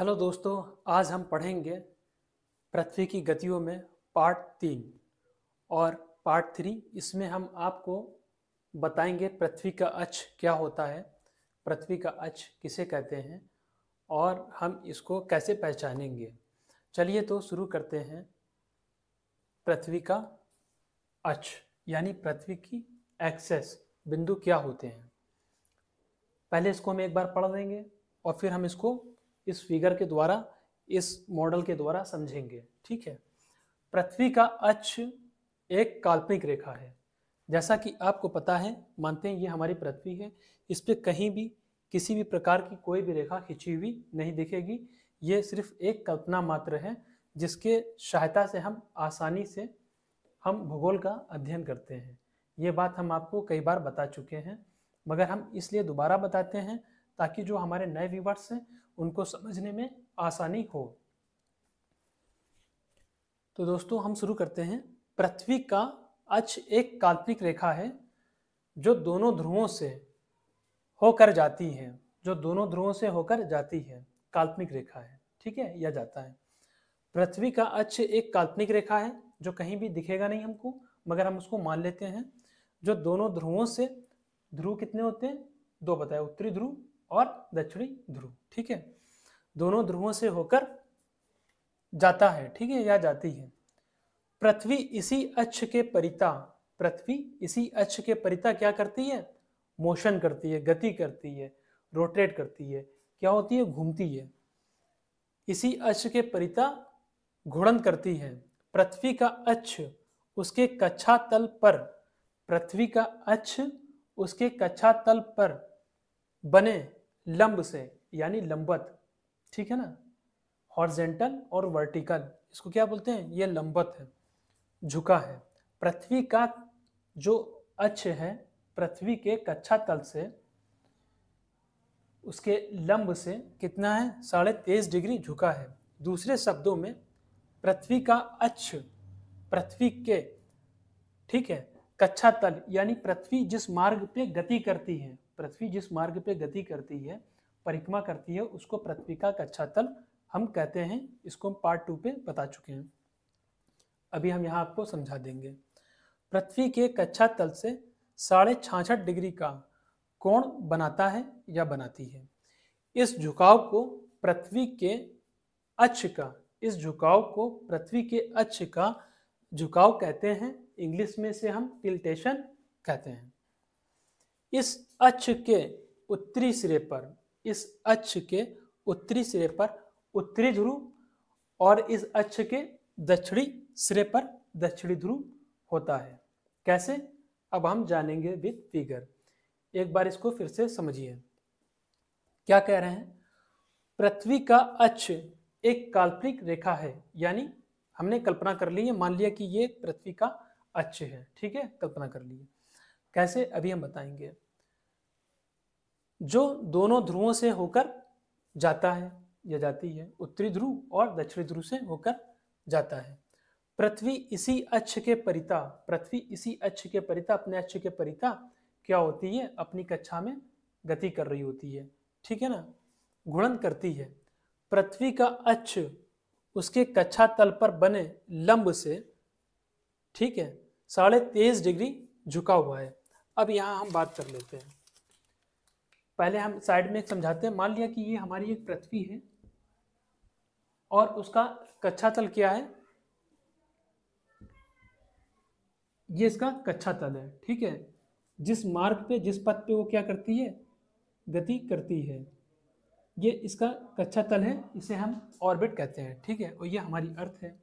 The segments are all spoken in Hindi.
हेलो दोस्तों आज हम पढ़ेंगे पृथ्वी की गतियों में पार्ट तीन और पार्ट थ्री इसमें हम आपको बताएंगे पृथ्वी का अक्ष क्या होता है पृथ्वी का अक्ष किसे कहते हैं और हम इसको कैसे पहचानेंगे चलिए तो शुरू करते हैं पृथ्वी का अक्ष यानी पृथ्वी की एक्सेस बिंदु क्या होते हैं पहले इसको हम एक बार पढ़ देंगे और फिर हम इसको इस फिगर के द्वारा इस मॉडल के द्वारा समझेंगे ठीक है पृथ्वी का अक्ष एक काल्पनिक रेखा है जैसा कि आपको पता है मानते हैं ये हमारी पृथ्वी है इस पर कहीं भी किसी भी प्रकार की कोई भी रेखा खिंची हुई नहीं दिखेगी ये सिर्फ एक कल्पना मात्र है जिसके सहायता से हम आसानी से हम भूगोल का अध्ययन करते हैं ये बात हम आपको कई बार बता चुके हैं मगर हम इसलिए दोबारा बताते हैं ताकि जो हमारे नए व्यूवर्स हैं उनको समझने में आसानी हो तो दोस्तों हम शुरू करते हैं पृथ्वी का अक्ष एक काल्पनिक रेखा है जो दोनों ध्रुवों से होकर जाती है जो दोनों ध्रुवों से होकर जाती है काल्पनिक रेखा है ठीक है या जाता है पृथ्वी का अक्ष एक काल्पनिक रेखा है जो कहीं भी दिखेगा नहीं हमको मगर हम उसको मान लेते हैं जो दोनों ध्रुवों से ध्रुव कितने होते हैं दो बताए उत्तरी ध्रुव और दक्षिणी ध्रुव ठीक है दोनों ध्रुवों से होकर जाता है ठीक है या जाती है पृथ्वी इसी अक्ष के परिता पृथ्वी इसी अक्ष के परिता क्या करती है मोशन करती है गति करती है रोटेट करती है क्या होती है घूमती है इसी अक्ष के परिता घूर्णन करती है पृथ्वी का अक्ष उसके कच्छा तल पर पृथ्वी का अक्ष उसके कच्छा तल पर बने लंब से यानी लंबत ठीक है ना हॉर्जेंटल और वर्टिकल इसको क्या बोलते हैं ये लंबत है झुका है पृथ्वी का जो अक्ष है पृथ्वी के कच्छा तल से उसके लंब से कितना है साढ़े तेईस डिग्री झुका है दूसरे शब्दों में पृथ्वी का अक्ष पृथ्वी के ठीक है कच्छा तल यानी पृथ्वी जिस मार्ग पे गति करती है पृथ्वी जिस मार्ग पे गति करती है परिक्रमा करती है उसको पृथ्वी का कक्षा तल हम कहते हैं इसको हम पार्ट टू पे बता चुके हैं अभी हम यहाँ आपको समझा देंगे पृथ्वी के कक्षा तल से साढ़े छाछठ डिग्री का कोण बनाता है या बनाती है इस झुकाव को पृथ्वी के अक्ष का इस झुकाव को पृथ्वी के अक्ष का झुकाव कहते हैं इंग्लिश में से हम टिल्टेशन कहते हैं इस अक्ष के उत्तरी सिरे पर इस अक्ष के उत्तरी सिरे पर उत्तरी ध्रुव और इस अक्ष के दक्षिणी सिरे पर दक्षिणी ध्रुव होता है कैसे अब हम जानेंगे विद फिगर एक बार इसको फिर से समझिए क्या कह रहे हैं पृथ्वी का अक्ष एक काल्पनिक रेखा है यानी हमने कल्पना कर ली है मान लिया कि ये पृथ्वी का अक्ष है ठीक है कल्पना कर लिए कैसे अभी हम बताएंगे जो दोनों ध्रुवों से होकर जाता है या जाती है उत्तरी ध्रुव और दक्षिणी ध्रुव से होकर जाता है पृथ्वी इसी अक्ष के परिता पृथ्वी इसी अक्ष के परिता अपने अक्ष के परिता क्या होती है अपनी कक्षा में गति कर रही होती है ठीक है ना घुड़न करती है पृथ्वी का अक्ष उसके कक्षा तल पर बने लंब से ठीक है साढ़े तेईस डिग्री झुका हुआ है अब यहाँ हम बात कर लेते हैं पहले हम साइड में समझाते हैं मान लिया कि ये हमारी एक पृथ्वी है और उसका कच्छा तल क्या है ये इसका कच्छा तल है ठीक है जिस मार्ग पे जिस पथ पे वो क्या करती है गति करती है ये इसका कच्छा तल है इसे हम ऑर्बिट कहते हैं ठीक है और ये हमारी अर्थ है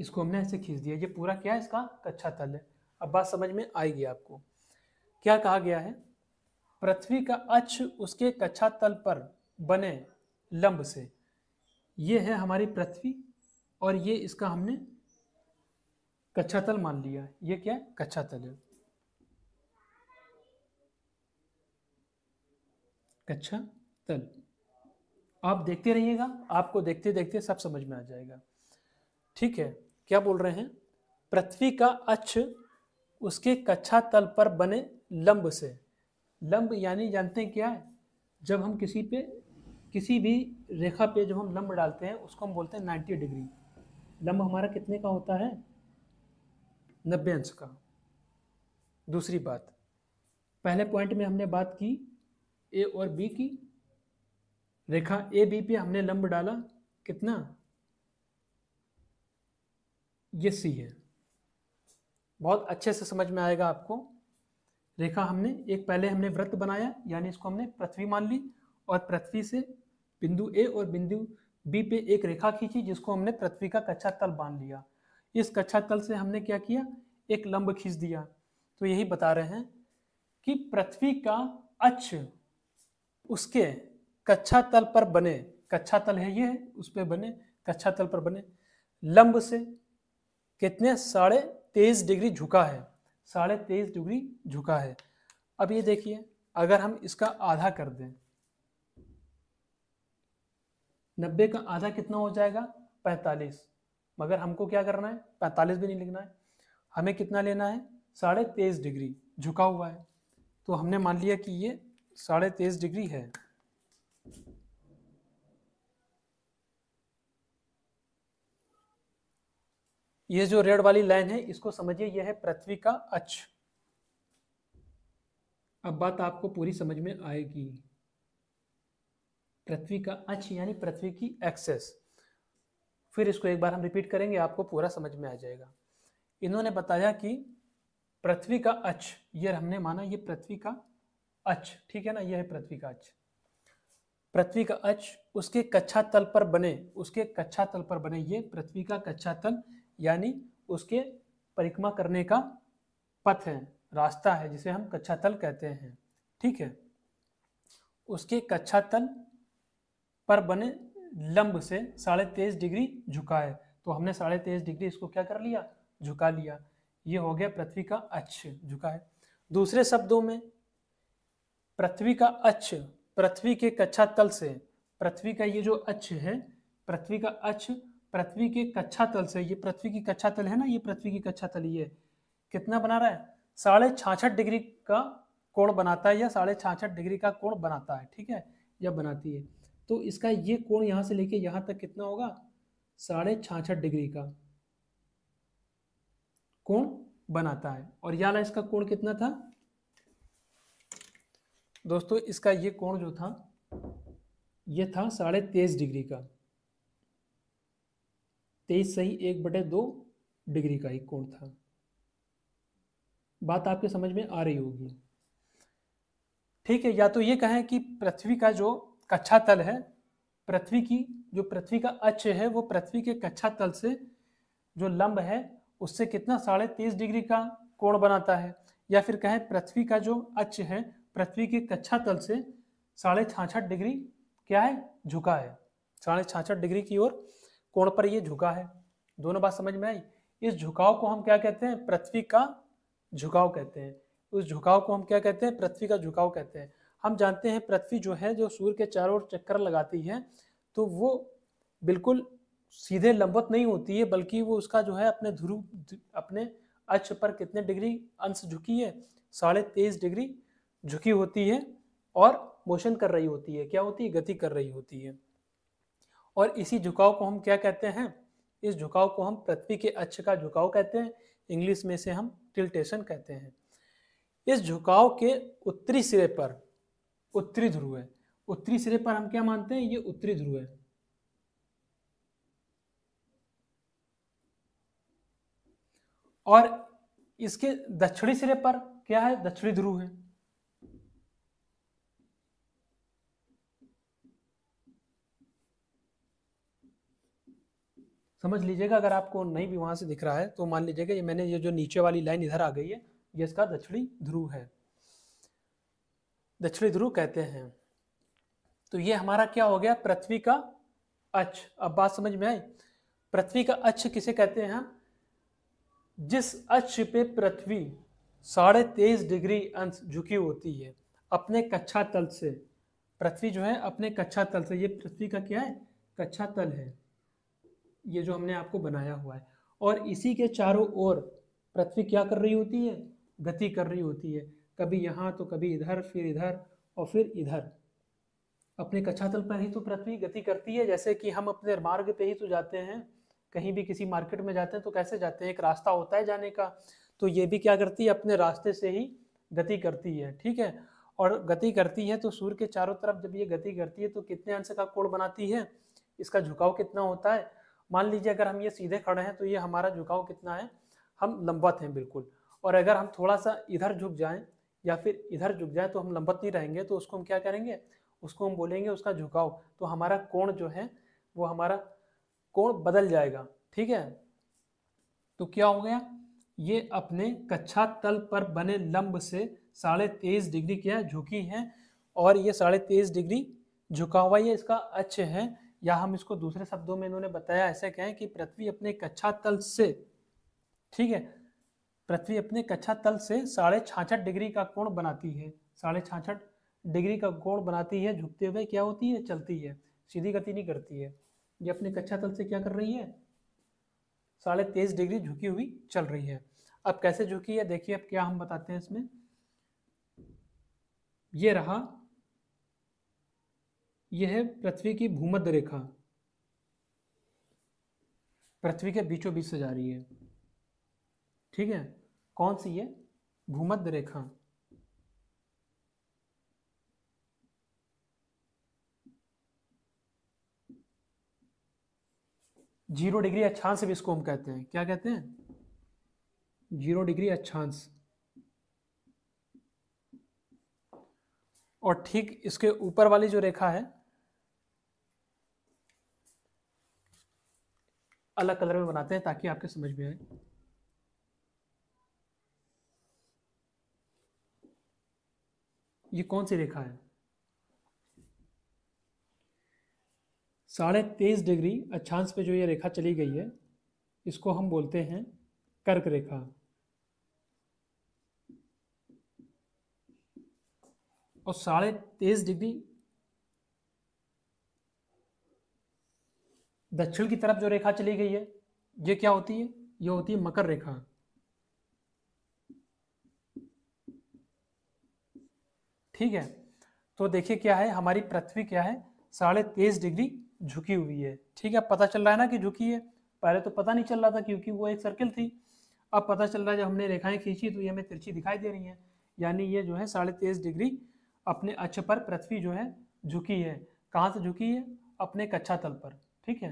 इसको हमने ऐसे खींच दिया ये पूरा क्या है इसका कच्छा तल है अब बात समझ में आएगी आपको क्या कहा गया है पृथ्वी का अक्ष उसके कच्छा तल पर बने लंब से ये है हमारी पृथ्वी और ये इसका हमने कच्छा तल मान लिया ये क्या है कच्छा तल है कच्छा तल आप देखते रहिएगा आपको देखते देखते सब समझ में आ जाएगा ठीक है क्या बोल रहे हैं पृथ्वी का अक्ष उसके कच्छा तल पर बने लंब से लंब यानी जानते हैं क्या है जब हम किसी पे किसी भी रेखा पे जब हम लंब डालते हैं उसको हम बोलते हैं नाइन्टी डिग्री लंब हमारा कितने का होता है नब्बे अंश का दूसरी बात पहले पॉइंट में हमने बात की ए और बी की रेखा ए बी पे हमने लंब डाला कितना ये सी है बहुत अच्छे से समझ में आएगा आपको रेखा हमने एक पहले हमने व्रत बनाया यानी इसको हमने पृथ्वी मान ली और पृथ्वी से बिंदु ए और बिंदु बी पे एक रेखा खींची जिसको हमने पृथ्वी का कच्चा तल बांध लिया इस कच्चा तल से हमने क्या किया एक लंब खींच दिया तो यही बता रहे हैं कि पृथ्वी का अक्ष उसके कच्चा तल पर बने कच्चा तल है ये उस पर बने कच्चा तल पर बने लंब से कितने साढ़े तेईस डिग्री झुका है साढ़े तेईस डिग्री झुका है अब ये देखिए अगर हम इसका आधा कर दें नब्बे का आधा कितना हो जाएगा पैंतालीस मगर हमको क्या करना है पैंतालीस भी नहीं लिखना है हमें कितना लेना है साढ़े तेईस डिग्री झुका हुआ है तो हमने मान लिया कि ये साढ़े तेईस डिग्री है ये जो रेड वाली लाइन है इसको समझिए यह है पृथ्वी का अक्ष अब बात आपको पूरी समझ में आएगी पृथ्वी का अक्ष यानी पृथ्वी की एक्सेस फिर इसको एक बार हम रिपीट करेंगे आपको पूरा समझ में आ जाएगा इन्होंने बताया कि पृथ्वी का अक्ष ये हमने माना ये पृथ्वी का अक्ष ठीक है ना यह है पृथ्वी का अक्ष पृथ्वी का अक्ष उसके कच्छा तल पर बने उसके कच्छा तल पर बने ये पृथ्वी का कच्छा तल यानी उसके परिक्रमा करने का पथ है रास्ता है जिसे हम कच्छा तल कहते हैं ठीक है उसके कच्छा तल पर बने लंब से साढ़े तेईस डिग्री झुका है तो हमने साढ़े तेईस डिग्री इसको क्या कर लिया झुका लिया ये हो गया पृथ्वी का अक्ष झुका है दूसरे शब्दों में पृथ्वी का अक्ष पृथ्वी के कच्छा तल से पृथ्वी का ये जो अक्ष है पृथ्वी का अक्ष पृथ्वी के कक्षा तल से ये पृथ्वी की कक्षा तल है ना ये पृथ्वी की कक्षा तल ये कितना बना रहा है साढ़े छाछठ डिग्री का कोण बनाता है या साढ़े छाछठ डिग्री का कोण बनाता है ठीक है या बनाती है तो इसका ये कोण यहाँ से लेके यहाँ तक कितना होगा साढ़े छाछठ डिग्री का कोण बनाता है और याला इसका कोण कितना था दोस्तों इसका ये कोण जो था ये था साढ़े तेईस डिग्री का तेईस सही एक बटे दो डिग्री का एक कोण था बात आपके समझ में आ रही होगी ठीक है या तो ये कहें कि पृथ्वी का जो कच्छा तल है पृथ्वी की जो पृथ्वी का अक्ष है वो पृथ्वी के कच्छा तल से जो लंब है उससे कितना साढ़े तेईस डिग्री का कोण बनाता है या फिर कहें पृथ्वी का जो अक्ष है पृथ्वी के कच्छा तल से साढ़े छाछठ डिग्री क्या है झुका है साढ़े छाछठ डिग्री की ओर कोण पर ये झुका है दोनों बात समझ में आई इस झुकाव को हम क्या कहते हैं पृथ्वी का झुकाव कहते हैं उस झुकाव को हम क्या कहते हैं पृथ्वी का झुकाव कहते हैं हम जानते हैं पृथ्वी जो है जो सूर्य के चारों ओर चक्कर लगाती है तो वो बिल्कुल सीधे लंबवत नहीं होती है बल्कि वो उसका जो है अपने ध्रुव अपने अक्ष पर कितने डिग्री अंश झुकी है साढ़े तेईस डिग्री झुकी होती है और मोशन कर रही होती है क्या होती है गति कर रही होती है और इसी झुकाव को हम क्या कहते हैं इस झुकाव को हम पृथ्वी के अक्ष का झुकाव कहते हैं इंग्लिश में से हम टिल्टेशन कहते हैं इस झुकाव के उत्तरी सिरे पर उत्तरी ध्रुव है उत्तरी सिरे पर हम क्या मानते हैं ये उत्तरी ध्रुव है और इसके दक्षिणी सिरे पर क्या है दक्षिणी ध्रुव है समझ लीजिएगा अगर आपको नहीं भी वहाँ से दिख रहा है तो मान लीजिएगा ये मैंने ये जो नीचे वाली लाइन इधर आ गई है ये इसका दक्षिणी ध्रुव है दक्षिणी ध्रुव कहते हैं तो ये हमारा क्या हो गया पृथ्वी का अच्छ अब बात समझ में आई पृथ्वी का अक्ष किसे कहते हैं जिस अक्ष पे पृथ्वी साढ़े तेईस डिग्री अंश झुकी होती है अपने कक्षा तल से पृथ्वी जो है अपने कक्षा तल से ये पृथ्वी का क्या है कक्षा तल है ये जो हमने आपको बनाया हुआ है और इसी के चारों ओर पृथ्वी क्या कर रही होती है गति कर रही होती है कभी यहाँ तो कभी इधर फिर इधर और फिर इधर अपने कक्षातल पर ही तो पृथ्वी गति करती है जैसे कि हम अपने मार्ग पे ही तो जाते हैं कहीं भी किसी मार्केट में जाते हैं तो कैसे जाते हैं एक रास्ता होता है जाने का तो ये भी क्या करती है अपने रास्ते से ही गति करती है ठीक है और गति करती है तो सूर्य के चारों तरफ जब ये गति करती है तो कितने अंश का कोण बनाती है इसका झुकाव कितना होता है मान लीजिए अगर हम ये सीधे खड़े हैं तो ये हमारा झुकाव कितना है हम लंबत हैं बिल्कुल और अगर हम थोड़ा सा इधर झुक जाएं या फिर इधर झुक जाएं तो हम लंबत नहीं रहेंगे तो उसको हम क्या करेंगे उसको हम बोलेंगे उसका झुकाव तो हमारा कोण जो है वो हमारा कोण बदल जाएगा ठीक है तो क्या हो गया ये अपने कच्छा तल पर बने लंब से साढ़े तेईस डिग्री क्या झुकी है और ये साढ़े तेईस डिग्री झुका हुआ ये इसका अच्छे है या हम इसको दूसरे शब्दों में इन्होंने बताया ऐसे कहें कि पृथ्वी अपने कक्षा तल से ठीक है पृथ्वी अपने कक्षा तल से साढ़े छाछठ डिग्री का कोण बनाती है साढ़े छाछठ डिग्री का कोण बनाती है झुकते हुए क्या होती है चलती है सीधी गति नहीं करती है ये अपने कक्षा तल से क्या कर रही है साढ़े तेईस डिग्री झुकी हुई चल रही है अब कैसे झुकी है देखिए अब क्या हम बताते हैं इसमें ये रहा यह है पृथ्वी की भूमध्य रेखा पृथ्वी के बीचों बीच से जा रही है ठीक है कौन सी है भूमध्य रेखा जीरो डिग्री अच्छांश भी इसको हम कहते हैं क्या कहते हैं जीरो डिग्री अच्छांश और ठीक इसके ऊपर वाली जो रेखा है अलग कलर में बनाते हैं ताकि आपके समझ में आए ये कौन सी रेखा है साढ़े तेईस डिग्री अच्छांश पे जो ये रेखा चली गई है इसको हम बोलते हैं कर्क रेखा और साढ़े तेईस डिग्री दक्षिण की तरफ जो रेखा चली गई है ये क्या होती है ये होती है मकर रेखा ठीक है तो देखिए क्या है हमारी पृथ्वी क्या है साढ़े तेईस डिग्री झुकी हुई है ठीक है पता चल रहा है ना कि झुकी है पहले तो पता नहीं चल रहा था क्योंकि वो एक सर्किल थी अब पता चल रहा है जब हमने रेखाएं खींची तो ये हमें तिरछी दिखाई दे रही है यानी ये जो है साढ़े तेईस डिग्री अपने अक्ष पर पृथ्वी जो है झुकी है कहाँ से झुकी है अपने कच्छा तल पर ठीक है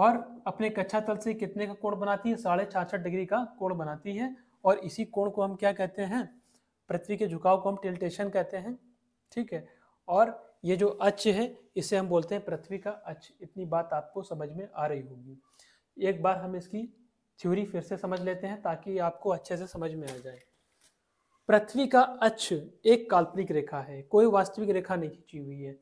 और अपने कक्षा तल से कितने का कोण बनाती है साढ़े छाछठ डिग्री का कोण बनाती है और इसी कोण को हम क्या कहते हैं पृथ्वी के झुकाव को हम टिल्टेशन कहते हैं ठीक है और ये जो अच्छ है इसे हम बोलते हैं पृथ्वी का अच्छ इतनी बात आपको समझ में आ रही होगी एक बार हम इसकी थ्योरी फिर से समझ लेते हैं ताकि आपको अच्छे से समझ में आ जाए पृथ्वी का अच्छ एक काल्पनिक रेखा है कोई वास्तविक रेखा नहीं खींची हुई है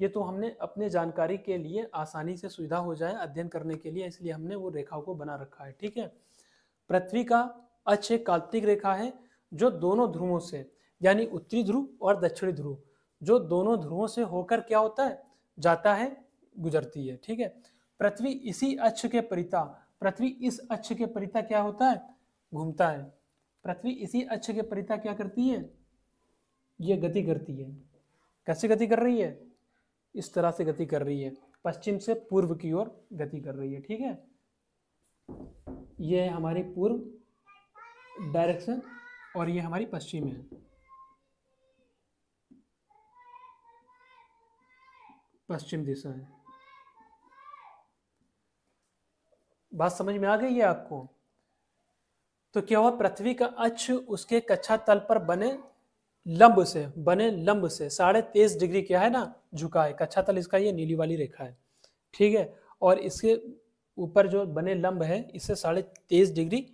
ये तो हमने अपने जानकारी के लिए आसानी से सुविधा हो जाए अध्ययन करने के लिए इसलिए हमने वो रेखाओं को बना रखा है ठीक है पृथ्वी का अक्ष काल्पनिक रेखा है जो दोनों ध्रुवों से यानी उत्तरी ध्रुव और दक्षिणी ध्रुव जो दोनों ध्रुवों से होकर क्या होता है जाता है गुजरती है ठीक है पृथ्वी इसी अक्ष के परिता पृथ्वी इस अक्ष के परिता क्या होता है घूमता है पृथ्वी इसी अक्ष के परिता क्या करती है ये गति करती है कैसे गति कर रही है इस तरह से गति कर रही है पश्चिम से पूर्व की ओर गति कर रही है ठीक है यह हमारी पूर्व डायरेक्शन और यह हमारी पश्चिम है पश्चिम दिशा है बात समझ में आ गई है आपको तो क्या हुआ पृथ्वी का अक्ष उसके कच्छा तल पर बने लंब से बने लंब से साढ़े तेईस डिग्री क्या है ना झुका है कच्छा तल इसका ये नीली वाली रेखा है ठीक है और इसके ऊपर जो बने लंब है इससे साढ़े तेईस डिग्री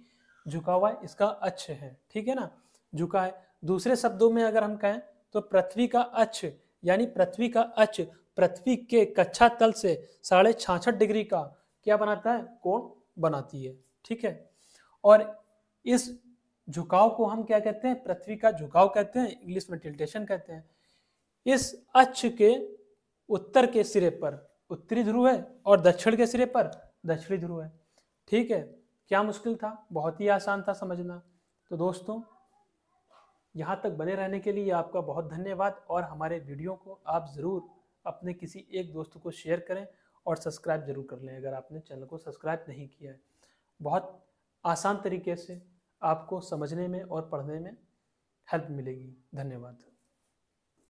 झुका हुआ है इसका अक्ष है ठीक है ना झुका है दूसरे शब्दों में अगर हम कहें तो पृथ्वी का अक्ष यानी पृथ्वी का अक्ष पृथ्वी के कच्छा तल से साढ़े छाछठ डिग्री का क्या बनाता है कोण बनाती है ठीक है और इस झुकाव को हम क्या कहते हैं पृथ्वी का झुकाव कहते हैं इंग्लिश में टिल्टेशन कहते हैं इस अक्ष के उत्तर के सिरे पर उत्तरी ध्रुव है और दक्षिण के सिरे पर दक्षिणी ध्रुव है ठीक है क्या मुश्किल था बहुत ही आसान था समझना तो दोस्तों यहाँ तक बने रहने के लिए आपका बहुत धन्यवाद और हमारे वीडियो को आप ज़रूर अपने किसी एक दोस्त को शेयर करें और सब्सक्राइब जरूर कर लें अगर आपने चैनल को सब्सक्राइब नहीं किया है बहुत आसान तरीके से आपको समझने में और पढ़ने में हेल्प मिलेगी धन्यवाद